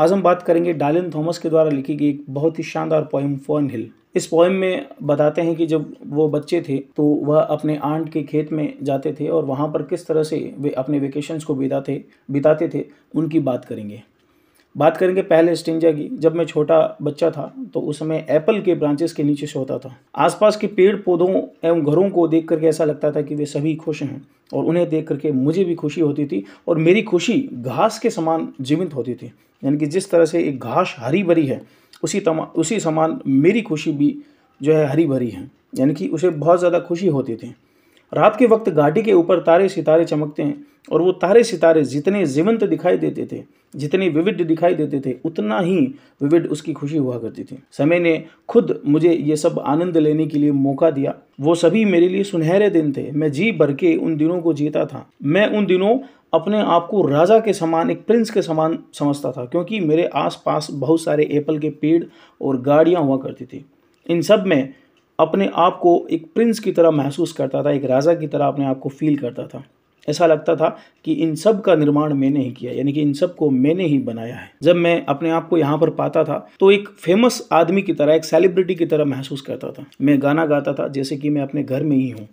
आज हम बात करेंगे डालिन थॉमस के द्वारा लिखी गई एक बहुत ही शानदार पोइम फोन हिल इस पोइम में बताते हैं कि जब वो बच्चे थे तो वह अपने आंट के खेत में जाते थे और वहाँ पर किस तरह से वे अपने वेकेशंस को बिताते बिताते थे उनकी बात करेंगे बात करेंगे पहले स्टिंजा की जब मैं छोटा बच्चा था तो उस समय एप्पल के ब्रांचेस के नीचे सोता था आसपास के पेड़ पौधों एवं घरों को देख करके ऐसा लगता था कि वे सभी खुश हैं और उन्हें देख करके मुझे भी खुशी होती थी और मेरी खुशी घास के समान जीवित होती थी यानी कि जिस तरह से एक घास हरी भरी है उसी तमा उसी समान मेरी खुशी भी जो है हरी भरी है यानी कि उसे बहुत ज़्यादा खुशी होती थी रात के वक्त घाटी के ऊपर तारे सितारे चमकते हैं और वो तारे सितारे जितने जीवंत दिखाई देते थे जितने विविध दिखाई देते थे उतना ही विविध उसकी खुशी हुआ करती थी समय ने खुद मुझे ये सब आनंद लेने के लिए मौका दिया वो सभी मेरे लिए सुनहरे दिन थे मैं जी भर के उन दिनों को जीता था मैं उन दिनों अपने आप को राजा के समान एक प्रिंस के समान समझता था क्योंकि मेरे आसपास बहुत सारे एप्पल के पेड़ और गाड़ियाँ हुआ करती थी इन सब में अपने आप को एक प्रिंस की तरह महसूस करता था एक राजा की तरह अपने आप को फील करता था ऐसा लगता था कि इन सब का निर्माण मैंने ही किया यानी कि इन सब को मैंने ही बनाया है जब मैं अपने आप को यहाँ पर पाता था तो एक फेमस आदमी की तरह एक सेलिब्रिटी की तरह महसूस करता था मैं गाना गाता था जैसे कि मैं अपने घर में ही हूँ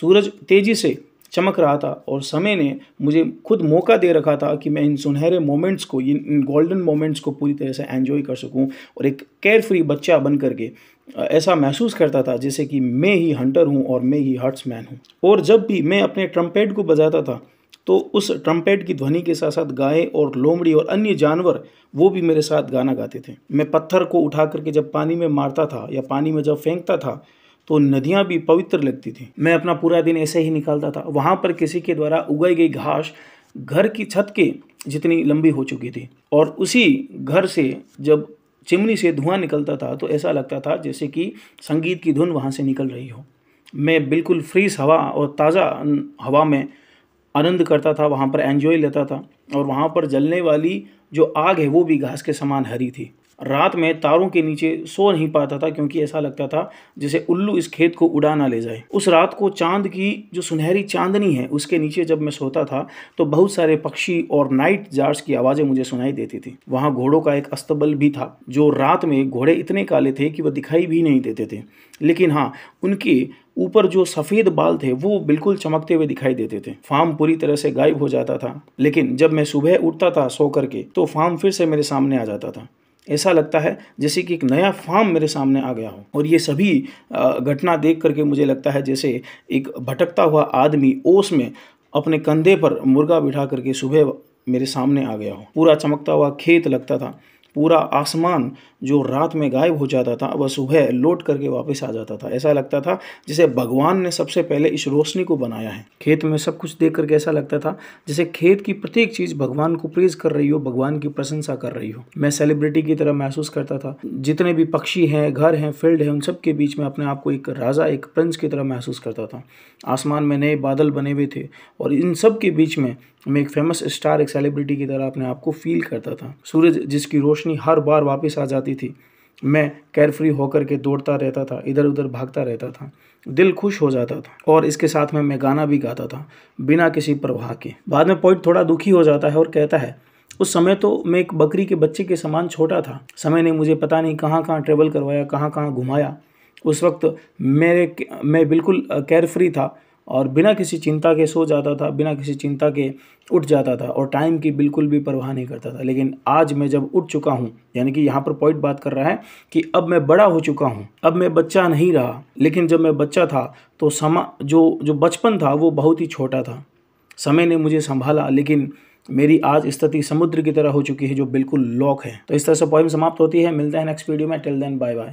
सूरज तेज़ी से चमक रहा था और समय ने मुझे खुद मौका दे रखा था कि मैं इन सुनहरे मोमेंट्स को इन गोल्डन मोमेंट्स को पूरी तरह से एंजॉय कर सकूं और एक केयर फ्री बच्चा बन करके ऐसा महसूस करता था जैसे कि मैं ही हंटर हूँ और मैं ही मैन हूँ और जब भी मैं अपने ट्रम्पेट को बजाता था तो उस ट्रम्पेट की ध्वनि के साथ साथ गाय और लोमड़ी और अन्य जानवर वो भी मेरे साथ गाना गाते थे मैं पत्थर को उठा करके जब पानी में मारता था या पानी में जब फेंकता था तो नदियाँ भी पवित्र लगती थी मैं अपना पूरा दिन ऐसे ही निकालता था वहाँ पर किसी के द्वारा उगाई गई घास घर की छत के जितनी लंबी हो चुकी थी और उसी घर से जब चिमनी से धुआं निकलता था तो ऐसा लगता था जैसे कि संगीत की धुन वहाँ से निकल रही हो मैं बिल्कुल फ्रीस हवा और ताज़ा हवा में आनंद करता था वहाँ पर एन्जॉय लेता था और वहाँ पर जलने वाली जो आग है वो भी घास के समान हरी थी रात में तारों के नीचे सो नहीं पाता था क्योंकि ऐसा लगता था जैसे उल्लू इस खेत को उड़ा ना ले जाए उस रात को चांद की जो सुनहरी चांदनी है उसके नीचे जब मैं सोता था तो बहुत सारे पक्षी और नाइट जार्स की आवाज़ें मुझे सुनाई देती थी वहाँ घोड़ों का एक अस्तबल भी था जो रात में घोड़े इतने काले थे कि वह दिखाई भी नहीं देते थे लेकिन हाँ उनके ऊपर जो सफ़ेद बाल थे वो बिल्कुल चमकते हुए दिखाई देते थे फार्म पूरी तरह से गायब हो जाता था लेकिन जब मैं सुबह उठता था सो करके तो फार्म फिर से मेरे सामने आ जाता था ऐसा लगता है जैसे कि एक नया फार्म मेरे सामने आ गया हो और ये सभी घटना देख करके मुझे लगता है जैसे एक भटकता हुआ आदमी ओस में अपने कंधे पर मुर्गा बिठा करके सुबह मेरे सामने आ गया हो पूरा चमकता हुआ खेत लगता था पूरा आसमान जो रात में गायब हो जाता था वह सुबह लौट करके वापस आ जाता था ऐसा लगता था जिसे भगवान ने सबसे पहले इस रोशनी को बनाया है खेत में सब कुछ देख करके ऐसा लगता था जैसे खेत की प्रत्येक चीज़ भगवान को प्रेज कर रही हो भगवान की प्रशंसा कर रही हो मैं सेलिब्रिटी की तरह महसूस करता था जितने भी पक्षी हैं घर हैं फील्ड हैं उन सब के बीच में अपने आप को एक राजा एक प्रिंस की तरह महसूस करता था आसमान में नए बादल बने हुए थे और इन सब के बीच में मैं एक फेमस स्टार एक सेलिब्रिटी की तरह अपने आप को फील करता था सूरज जिसकी रोशनी हर बार वापस आ जाती थी मैं केयर फ्री होकर के दौड़ता रहता था इधर उधर भागता रहता था दिल खुश हो जाता था और इसके साथ में मैं गाना भी गाता था बिना किसी प्रवाह के बाद में पॉइंट थोड़ा दुखी हो जाता है और कहता है उस समय तो मैं एक बकरी के बच्चे के समान छोटा था समय ने मुझे पता नहीं कहाँ कहाँ ट्रेवल करवाया कहाँ कहाँ घुमाया उस वक्त मेरे मैं बिल्कुल केयर फ्री था और बिना किसी चिंता के सो जाता था बिना किसी चिंता के उठ जाता था और टाइम की बिल्कुल भी परवाह नहीं करता था लेकिन आज मैं जब उठ चुका हूँ यानी कि यहाँ पर पॉइंट बात कर रहा है कि अब मैं बड़ा हो चुका हूँ अब मैं बच्चा नहीं रहा लेकिन जब मैं बच्चा था तो समा जो जो बचपन था वो बहुत ही छोटा था समय ने मुझे संभाला लेकिन मेरी आज स्थिति समुद्र की तरह हो चुकी है जो बिल्कुल लॉक है तो इस तरह से पॉइंट समाप्त होती है मिलते हैं नेक्स्ट वीडियो में टिल देन बाय बाय